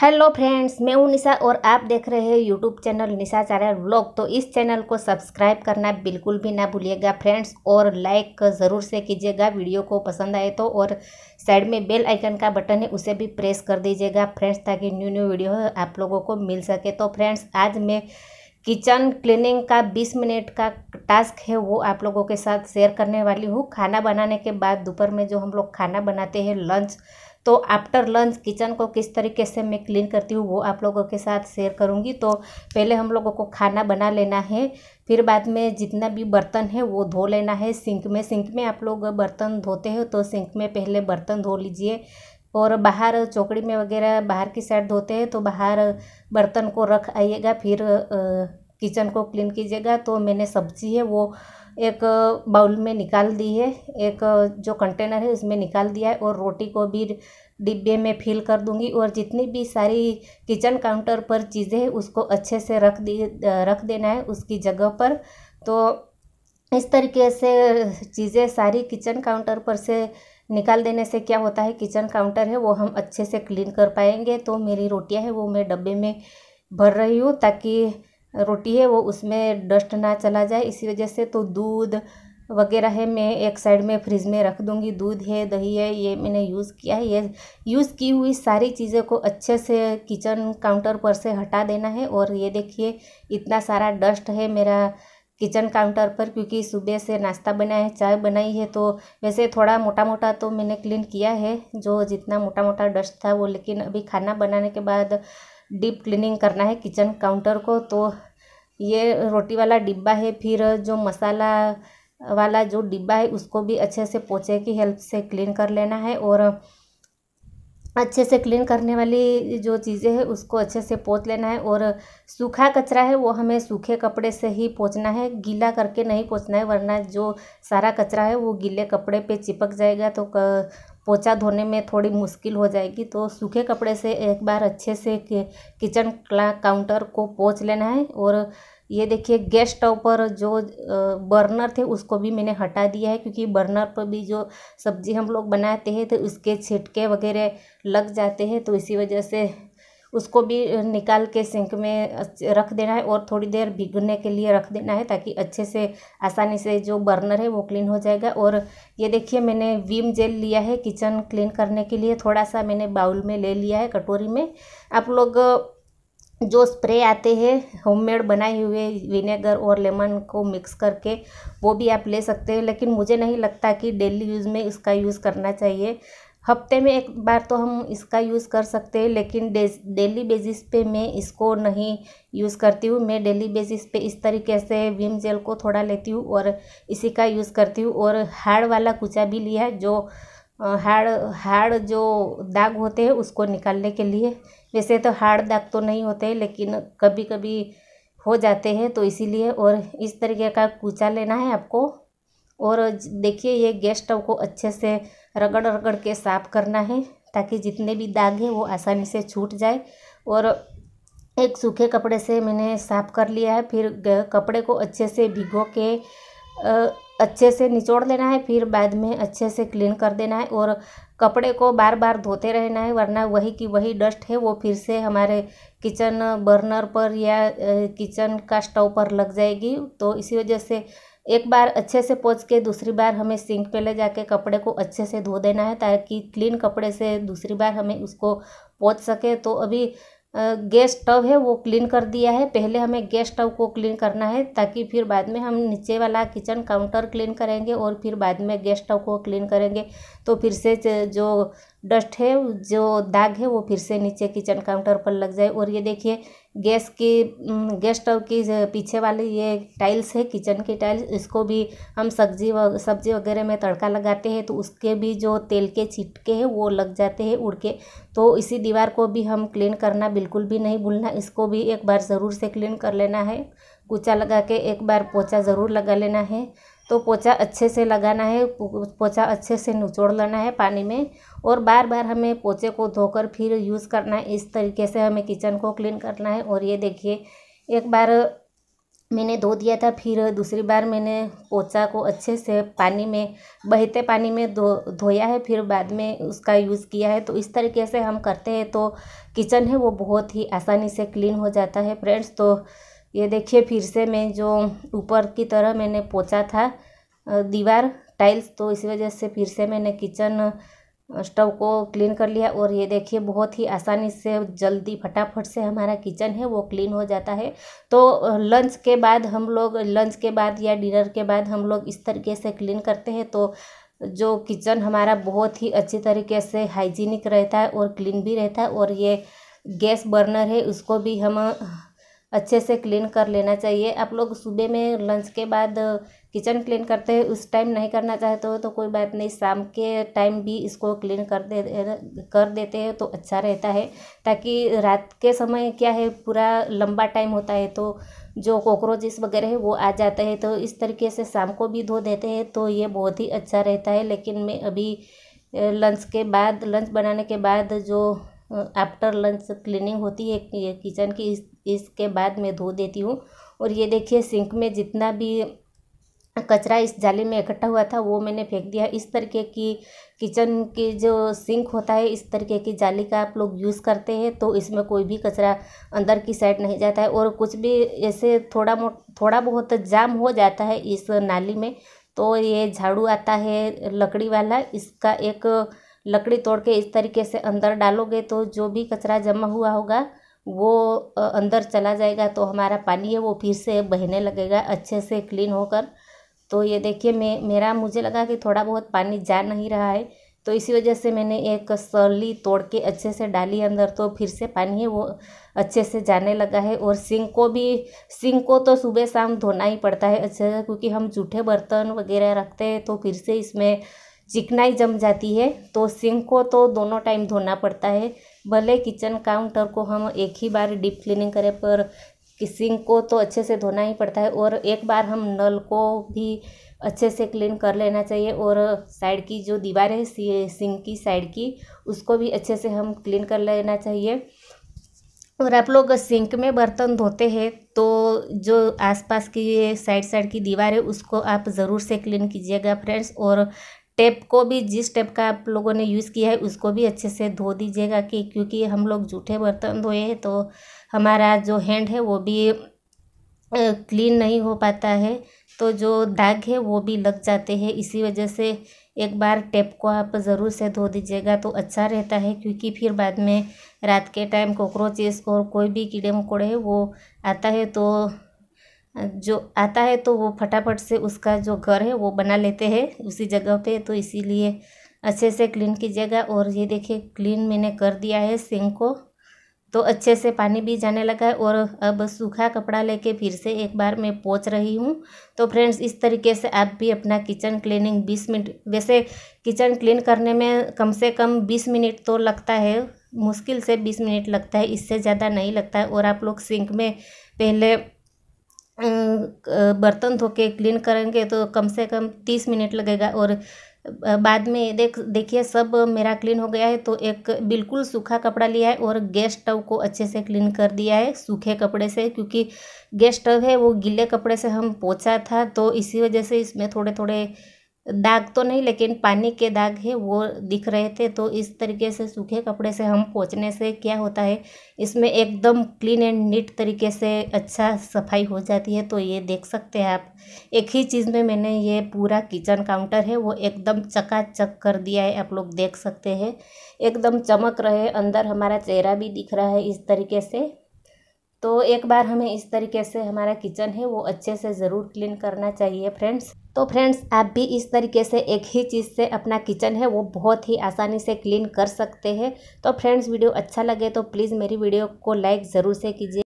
hello friends मैं हूं निशा और आप देख रहे हैं यूट्यूब चैनल निशा चार्य व्लॉग तो इस चैनल को सब्सक्राइब करना बिल्कुल भी ना भूलिएगा फ्रेंड्स और लाइक ज़रूर से कीजिएगा वीडियो को पसंद आए तो और साइड में बेल आइकन का बटन है उसे भी प्रेस कर दीजिएगा फ्रेंड्स ताकि न्यू न्यू वीडियो आप लोगों को मिल सके तो फ्रेंड्स आज मैं किचन क्लीनिंग का बीस मिनट का टास्क है वो आप लोगों के साथ शेयर करने वाली हूँ खाना बनाने के बाद दोपहर में जो हम लोग खाना बनाते हैं लंच तो आफ्टर लंच किचन को किस तरीके से मैं क्लीन करती हूँ वो आप लोगों के साथ शेयर करूँगी तो पहले हम लोगों को खाना बना लेना है फिर बाद में जितना भी बर्तन है वो धो लेना है सिंक में सिंक में आप लोग बर्तन धोते हो तो सिंक में पहले बर्तन धो लीजिए और बाहर चौकड़ी में वगैरह बाहर की साइड धोते हैं तो बाहर बर्तन को रख आइएगा फिर किचन को क्लीन कीजिएगा तो मैंने सब्जी है वो एक बाउल में निकाल दी है एक जो कंटेनर है उसमें निकाल दिया है और रोटी को भी डिब्बे में फिल कर दूंगी और जितनी भी सारी किचन काउंटर पर चीज़ें हैं उसको अच्छे से रख दी रख देना है उसकी जगह पर तो इस तरीके से चीज़ें सारी किचन काउंटर पर से निकाल देने से क्या होता है किचन काउंटर है वो हम अच्छे से क्लीन कर पाएंगे तो मेरी रोटियां है वो मैं डब्बे में भर रही हूँ ताकि रोटी है वो उसमें डस्ट ना चला जाए इसी वजह से तो दूध वगैरह है मैं एक साइड में फ्रिज में रख दूँगी दूध है दही है ये मैंने यूज़ किया है ये यूज़ की हुई सारी चीज़ों को अच्छे से किचन काउंटर पर से हटा देना है और ये देखिए इतना सारा डस्ट है मेरा किचन काउंटर पर क्योंकि सुबह से नाश्ता बनाया है चाय बनाई है तो वैसे थोड़ा मोटा मोटा तो मैंने क्लीन किया है जो जितना मोटा मोटा डस्ट था वो लेकिन अभी खाना बनाने के बाद डीप क्लीनिंग करना है किचन काउंटर को तो ये रोटी वाला डिब्बा है फिर जो मसाला वाला जो डिब्बा है उसको भी अच्छे से पोछे की हेल्प से क्लीन कर लेना है और अच्छे से क्लीन करने वाली जो चीज़ें हैं उसको अच्छे से पोत लेना है और सूखा कचरा है वो हमें सूखे कपड़े से ही पोछना है गीला करके नहीं पोछना है वरना जो सारा कचरा है वो गीले कपड़े पे चिपक जाएगा तो पोछा धोने में थोड़ी मुश्किल हो जाएगी तो सूखे कपड़े से एक बार अच्छे से किचन काउंटर को पोछ लेना है और ये देखिए गैस स्टोव पर जो बर्नर थे उसको भी मैंने हटा दिया है क्योंकि बर्नर पर भी जो सब्जी हम लोग बनाते हैं तो उसके छिटके वगैरह लग जाते हैं तो इसी वजह से उसको भी निकाल के सिंक में रख देना है और थोड़ी देर भिगने के लिए रख देना है ताकि अच्छे से आसानी से जो बर्नर है वो क्लीन हो जाएगा और ये देखिए मैंने विम जेल लिया है किचन क्लीन करने के लिए थोड़ा सा मैंने बाउल में ले लिया है कटोरी में आप लोग जो स्प्रे आते हैं होममेड बनाए हुए विनेगर और लेमन को मिक्स करके वो भी आप ले सकते हैं लेकिन मुझे नहीं लगता कि डेली यूज़ में इसका यूज़ करना चाहिए हफ्ते में एक बार तो हम इसका यूज़ कर सकते हैं लेकिन डेली बेसिस पे मैं इसको नहीं यूज़ करती हूँ मैं डेली बेसिस पे इस तरीके से विम जेल को थोड़ा लेती हूँ और इसी का यूज़ करती हूँ और हाड़ वाला कुचा भी लिया है जो हाड़ हाड़ जो दाग होते हैं उसको निकालने के लिए वैसे तो हाड़ दाग तो नहीं होते लेकिन कभी कभी हो जाते हैं तो इसीलिए और इस तरीके का कूचा लेना है आपको और देखिए ये गैस स्टोव को अच्छे से रगड़ रगड़ के साफ़ करना है ताकि जितने भी दाग हैं वो आसानी से छूट जाए और एक सूखे कपड़े से मैंने साफ़ कर लिया है फिर कपड़े को अच्छे से भिगो के अच्छे से निचोड़ लेना है फिर बाद में अच्छे से क्लीन कर देना है और कपड़े को बार बार धोते रहना है वरना वही की वही डस्ट है वो फिर से हमारे किचन बर्नर पर या किचन का स्टोव पर लग जाएगी तो इसी वजह से एक बार अच्छे से पोच के दूसरी बार हमें सिंक पे ले जाके कपड़े को अच्छे से धो देना है ताकि क्लीन कपड़े से दूसरी बार हमें उसको पोच सके तो अभी गैस स्टव है वो क्लीन कर दिया है पहले हमें गैस स्टोव को क्लीन करना है ताकि फिर बाद में हम नीचे वाला किचन काउंटर क्लीन करेंगे और फिर बाद में गैस स्टोव को क्लीन करेंगे तो फिर से जो डस्ट है जो दाग है वो फिर से नीचे किचन काउंटर पर लग जाए और ये देखिए गैस की गैस स्टोव की पीछे वाली ये टाइल्स है किचन की टाइल्स इसको भी हम सब्जी व सब्जी वगैरह में तड़का लगाते हैं तो उसके भी जो तेल के छिटके हैं वो लग जाते हैं उड़ के तो इसी दीवार को भी हम क्लीन करना बिल्कुल भी नहीं भूलना इसको भी एक बार ज़रूर से क्लीन कर लेना है कूचा लगा के एक बार पोछा ज़रूर लगा लेना है तो पोछा अच्छे से लगाना है पोछा अच्छे से निचोड़ लेना है पानी में और बार बार हमें पोछे को धोकर फिर यूज़ करना है इस तरीके से हमें किचन को क्लीन करना है और ये देखिए एक बार मैंने धो दिया था फिर दूसरी बार मैंने पोछा को अच्छे से पानी में बहते पानी में धो धोया है फिर बाद में उसका यूज़ किया है तो इस तरीके से हम करते हैं तो किचन है वो बहुत ही आसानी से क्लीन हो जाता है फ्रेंड्स तो ये देखिए फिर से मैं जो ऊपर की तरह मैंने पोचा था दीवार टाइल्स तो इसी वजह से फिर से मैंने किचन स्टोव को क्लीन कर लिया और ये देखिए बहुत ही आसानी से जल्दी फटाफट से हमारा किचन है वो क्लीन हो जाता है तो लंच के बाद हम लोग लंच के बाद या डिनर के बाद हम लोग इस तरीके से क्लीन करते हैं तो जो किचन हमारा बहुत ही अच्छी तरीके से हाइजीनिक रहता है और क्लीन भी रहता है और ये गैस बर्नर है उसको भी हम अच्छे से क्लीन कर लेना चाहिए आप लोग सुबह में लंच के बाद किचन क्लीन करते हैं उस टाइम नहीं करना चाहते हो तो कोई बात नहीं शाम के टाइम भी इसको क्लीन कर दे कर देते हैं तो अच्छा रहता है ताकि रात के समय क्या है पूरा लंबा टाइम होता है तो जो कॉकरोचेस वगैरह है वो आ जाते हैं तो इस तरीके से शाम को भी धो देते हैं तो ये बहुत ही अच्छा रहता है लेकिन मैं अभी लंच के बाद लंच बनाने के बाद जो आफ्टर लंच क्लीनिंग होती है किचन की इस इसके बाद मैं धो देती हूँ और ये देखिए सिंक में जितना भी कचरा इस जाली में इकट्ठा हुआ था वो मैंने फेंक दिया इस तरीके की किचन की जो सिंक होता है इस तरीके की जाली का आप लोग यूज़ करते हैं तो इसमें कोई भी कचरा अंदर की साइड नहीं जाता है और कुछ भी ऐसे थोड़ा मोट थोड़ा बहुत जाम हो जाता है इस नाली में तो ये झाड़ू आता है लकड़ी वाला इसका एक लकड़ी तोड़ के इस तरीके से अंदर डालोगे तो जो भी कचरा जमा हुआ होगा वो अंदर चला जाएगा तो हमारा पानी है वो फिर से बहने लगेगा अच्छे से क्लीन होकर तो ये देखिए मैं मेरा मुझे लगा कि थोड़ा बहुत पानी जा नहीं रहा है तो इसी वजह से मैंने एक सरली तोड़ के अच्छे से डाली अंदर तो फिर से पानी है वो अच्छे से जाने लगा है और सिंक को भी सिंक को तो सुबह शाम धोना ही पड़ता है अच्छे से क्योंकि हम जूठे बर्तन वगैरह रखते हैं तो फिर से इसमें चिकनाई जम जाती है तो सिंक को तो दोनों टाइम धोना पड़ता है भले किचन काउंटर को हम एक ही बार डीप क्लीनिंग करें पर कि सिंक को तो अच्छे से धोना ही पड़ता है और एक बार हम नल को भी अच्छे से क्लीन कर लेना चाहिए और साइड की जो दीवार है सिंक की साइड की उसको भी अच्छे से हम क्लीन कर लेना चाहिए और आप लोग सिंक में बर्तन धोते हैं तो जो आसपास की साइड साइड की दीवार है उसको आप ज़रूर से क्लीन कीजिएगा फ्रेंड्स और टेप को भी जिस टेप का आप लोगों ने यूज़ किया है उसको भी अच्छे से धो दीजिएगा कि क्योंकि हम लोग जूठे बर्तन धोए हैं तो हमारा जो हैंड है वो भी क्लीन नहीं हो पाता है तो जो दाग है वो भी लग जाते हैं इसी वजह से एक बार टेप को आप ज़रूर से धो दीजिएगा तो अच्छा रहता है क्योंकि फिर बाद में रात के टाइम कॉकरोचेस और कोई भी कीड़े मकोड़े वो आता है तो जो आता है तो वो फटाफट से उसका जो घर है वो बना लेते हैं उसी जगह पे तो इसीलिए अच्छे से क्लीन कीजिएगा और ये देखिए क्लीन मैंने कर दिया है सिंक को तो अच्छे से पानी भी जाने लगा है और अब सूखा कपड़ा लेके फिर से एक बार मैं पोच रही हूँ तो फ्रेंड्स इस तरीके से आप भी अपना किचन क्लीनिंग बीस मिनट वैसे किचन क्लीन करने में कम से कम बीस मिनट तो लगता है मुश्किल से बीस मिनट लगता है इससे ज़्यादा नहीं लगता है और आप लोग सिंक में पहले बर्तन धो के क्लीन करेंगे तो कम से कम तीस मिनट लगेगा और बाद में देख देखिए सब मेरा क्लीन हो गया है तो एक बिल्कुल सूखा कपड़ा लिया है और गैस स्टव को अच्छे से क्लीन कर दिया है सूखे कपड़े से क्योंकि गैस स्टव है वो गीले कपड़े से हम पोछा था तो इसी वजह से इसमें थोड़े थोड़े दाग तो नहीं लेकिन पानी के दाग है वो दिख रहे थे तो इस तरीके से सूखे कपड़े से हम पोंछने से क्या होता है इसमें एकदम क्लीन एंड नीट तरीके से अच्छा सफाई हो जाती है तो ये देख सकते हैं आप एक ही चीज़ में मैंने ये पूरा किचन काउंटर है वो एकदम चकाचक कर दिया है आप लोग देख सकते हैं एकदम चमक रहे अंदर हमारा चेहरा भी दिख रहा है इस तरीके से तो एक बार हमें इस तरीके से हमारा किचन है वो अच्छे से ज़रूर क्लीन करना चाहिए फ्रेंड्स तो फ्रेंड्स आप भी इस तरीके से एक ही चीज़ से अपना किचन है वो बहुत ही आसानी से क्लीन कर सकते हैं तो फ्रेंड्स वीडियो अच्छा लगे तो प्लीज़ मेरी वीडियो को लाइक ज़रूर से कीजिए